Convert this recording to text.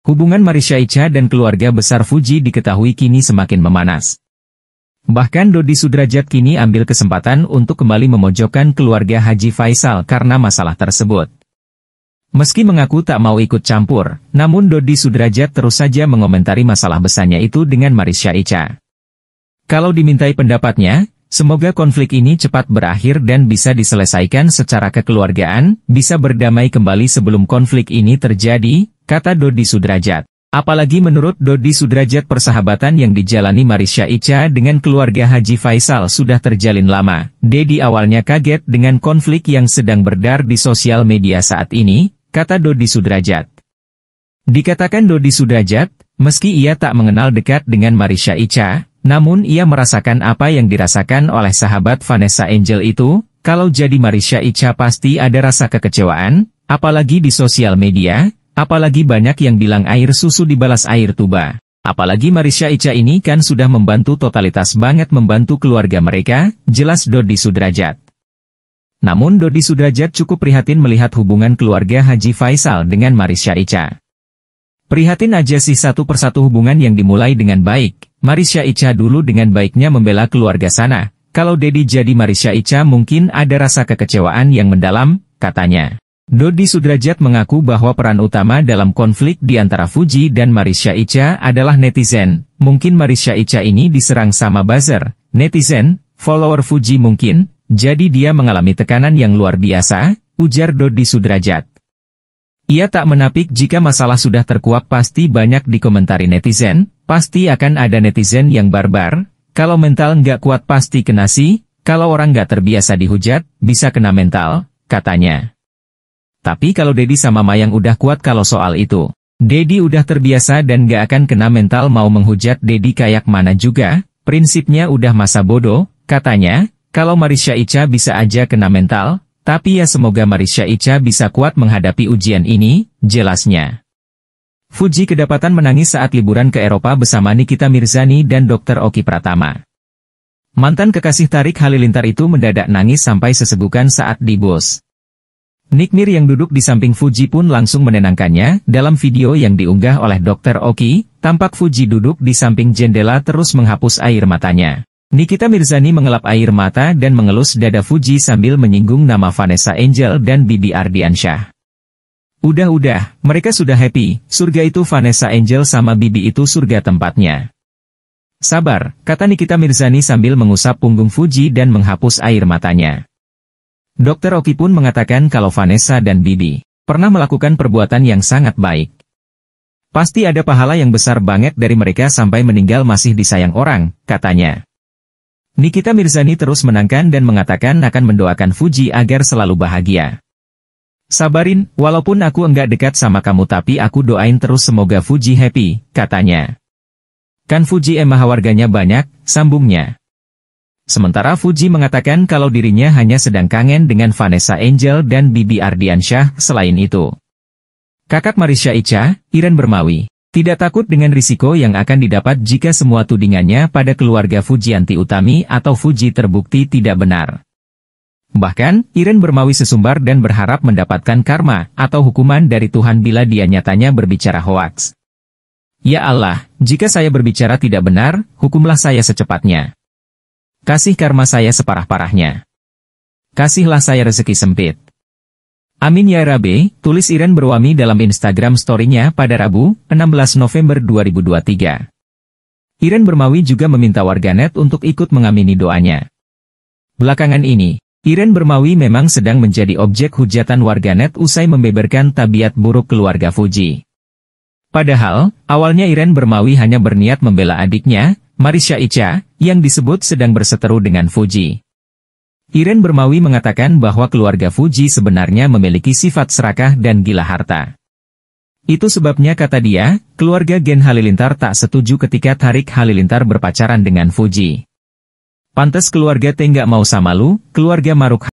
Hubungan Marisha Icha dan keluarga besar Fuji diketahui kini semakin memanas. Bahkan Dodi Sudrajat kini ambil kesempatan untuk kembali memojokkan keluarga Haji Faisal karena masalah tersebut. Meski mengaku tak mau ikut campur, namun Dodi Sudrajat terus saja mengomentari masalah besarnya itu dengan Marisha Icha. Kalau dimintai pendapatnya, semoga konflik ini cepat berakhir dan bisa diselesaikan secara kekeluargaan, bisa berdamai kembali sebelum konflik ini terjadi, kata Dodi Sudrajat. Apalagi menurut Dodi Sudrajat persahabatan yang dijalani Marisha Ica dengan keluarga Haji Faisal sudah terjalin lama. Dedi awalnya kaget dengan konflik yang sedang berdar di sosial media saat ini, kata Dodi Sudrajat. Dikatakan Dodi Sudrajat, meski ia tak mengenal dekat dengan Marisha Ica, namun ia merasakan apa yang dirasakan oleh sahabat Vanessa Angel itu, kalau jadi Marisha Ica pasti ada rasa kekecewaan, apalagi di sosial media, Apalagi banyak yang bilang air susu dibalas air tuba. Apalagi Marisha Ica ini kan sudah membantu totalitas banget membantu keluarga mereka, jelas Dodi Sudrajat. Namun Dodi Sudrajat cukup prihatin melihat hubungan keluarga Haji Faisal dengan Marisha Ica. Prihatin aja sih satu persatu hubungan yang dimulai dengan baik, Marisha Ica dulu dengan baiknya membela keluarga sana, kalau Dedi jadi Marisha Ica mungkin ada rasa kekecewaan yang mendalam, katanya. Dodi Sudrajat mengaku bahwa peran utama dalam konflik di antara Fuji dan Marisha Ica adalah netizen. Mungkin Marisha Ica ini diserang sama buzzer, netizen, follower Fuji mungkin, jadi dia mengalami tekanan yang luar biasa, ujar Dodi Sudrajat. Ia tak menapik jika masalah sudah terkuak pasti banyak dikomentari netizen, pasti akan ada netizen yang barbar, kalau mental nggak kuat pasti kena si, kalau orang nggak terbiasa dihujat, bisa kena mental, katanya. Tapi kalau Dedi sama Mayang udah kuat kalau soal itu. Dedi udah terbiasa dan gak akan kena mental mau menghujat Dedi kayak mana juga, prinsipnya udah masa bodoh, katanya, kalau Marisha Ica bisa aja kena mental, tapi ya semoga Marisha Ica bisa kuat menghadapi ujian ini, jelasnya. Fuji kedapatan menangis saat liburan ke Eropa bersama Nikita Mirzani dan Dr. Oki Pratama. Mantan kekasih Tarik Halilintar itu mendadak nangis sampai sesebukan saat di bus. Nick yang duduk di samping Fuji pun langsung menenangkannya, dalam video yang diunggah oleh Dr. Oki, tampak Fuji duduk di samping jendela terus menghapus air matanya. Nikita Mirzani mengelap air mata dan mengelus dada Fuji sambil menyinggung nama Vanessa Angel dan Bibi Ardiansyah. Udah-udah, mereka sudah happy, surga itu Vanessa Angel sama Bibi itu surga tempatnya. Sabar, kata Nikita Mirzani sambil mengusap punggung Fuji dan menghapus air matanya. Dokter Oki pun mengatakan kalau Vanessa dan Bibi pernah melakukan perbuatan yang sangat baik. Pasti ada pahala yang besar banget dari mereka sampai meninggal masih disayang orang, katanya. Nikita Mirzani terus menangkan dan mengatakan akan mendoakan Fuji agar selalu bahagia. Sabarin, walaupun aku enggak dekat sama kamu tapi aku doain terus semoga Fuji happy, katanya. Kan Fuji emang warganya banyak, sambungnya. Sementara Fuji mengatakan kalau dirinya hanya sedang kangen dengan Vanessa Angel dan Bibi Ardiansyah selain itu. Kakak Marisha Ica, Iren Bermawi, tidak takut dengan risiko yang akan didapat jika semua tudingannya pada keluarga Fujianti Utami atau Fuji terbukti tidak benar. Bahkan, Iren Bermawi sesumbar dan berharap mendapatkan karma atau hukuman dari Tuhan bila dia nyatanya berbicara hoaks. Ya Allah, jika saya berbicara tidak benar, hukumlah saya secepatnya. Kasih karma saya separah-parahnya. Kasihlah saya rezeki sempit. Amin ya Rabe, tulis Iren Berwami dalam Instagram story-nya pada Rabu, 16 November 2023. Iren Bermawi juga meminta warganet untuk ikut mengamini doanya. Belakangan ini, Iren Bermawi memang sedang menjadi objek hujatan warganet usai membeberkan tabiat buruk keluarga Fuji. Padahal, awalnya Iren Bermawi hanya berniat membela adiknya, Marisha Ica, yang disebut sedang berseteru dengan Fuji. Iren Bermawi mengatakan bahwa keluarga Fuji sebenarnya memiliki sifat serakah dan gila harta. Itu sebabnya kata dia, keluarga Gen Halilintar tak setuju ketika Tarik Halilintar berpacaran dengan Fuji. Pantas keluarga Teng gak mau sama lu, keluarga Maruk